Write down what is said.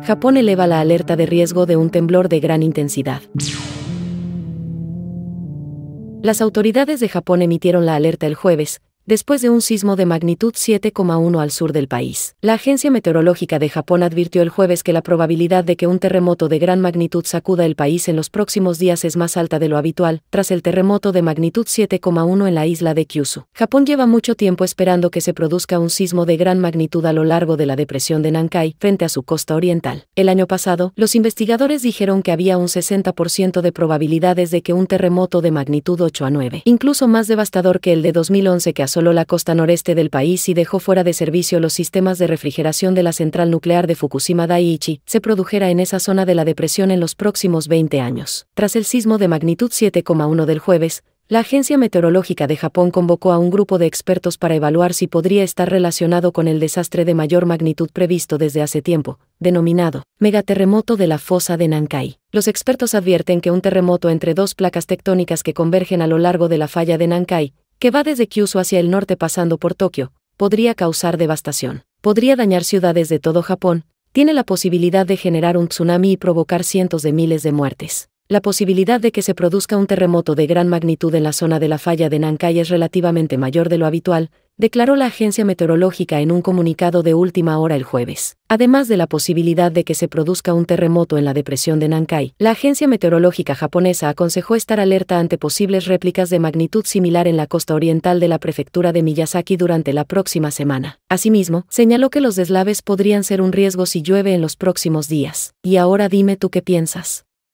Japón eleva la alerta de riesgo de un temblor de gran intensidad. Las autoridades de Japón emitieron la alerta el jueves, después de un sismo de magnitud 7,1 al sur del país. La Agencia Meteorológica de Japón advirtió el jueves que la probabilidad de que un terremoto de gran magnitud sacuda el país en los próximos días es más alta de lo habitual, tras el terremoto de magnitud 7,1 en la isla de Kyushu. Japón lleva mucho tiempo esperando que se produzca un sismo de gran magnitud a lo largo de la depresión de Nankai, frente a su costa oriental. El año pasado, los investigadores dijeron que había un 60% de probabilidades de que un terremoto de magnitud 8 a 9, incluso más devastador que el de 2011 que asoló la costa noreste del país y dejó fuera de servicio los sistemas de refrigeración de la central nuclear de Fukushima Daiichi, se produjera en esa zona de la depresión en los próximos 20 años. Tras el sismo de magnitud 7,1 del jueves, la Agencia Meteorológica de Japón convocó a un grupo de expertos para evaluar si podría estar relacionado con el desastre de mayor magnitud previsto desde hace tiempo, denominado megaterremoto de la fosa de Nankai. Los expertos advierten que un terremoto entre dos placas tectónicas que convergen a lo largo de la falla de Nankai, que va desde Kyushu hacia el norte pasando por Tokio, podría causar devastación, podría dañar ciudades de todo Japón, tiene la posibilidad de generar un tsunami y provocar cientos de miles de muertes. La posibilidad de que se produzca un terremoto de gran magnitud en la zona de la falla de Nankai es relativamente mayor de lo habitual, declaró la agencia meteorológica en un comunicado de última hora el jueves. Además de la posibilidad de que se produzca un terremoto en la depresión de Nankai, la agencia meteorológica japonesa aconsejó estar alerta ante posibles réplicas de magnitud similar en la costa oriental de la prefectura de Miyazaki durante la próxima semana. Asimismo, señaló que los deslaves podrían ser un riesgo si llueve en los próximos días. Y ahora dime tú qué piensas.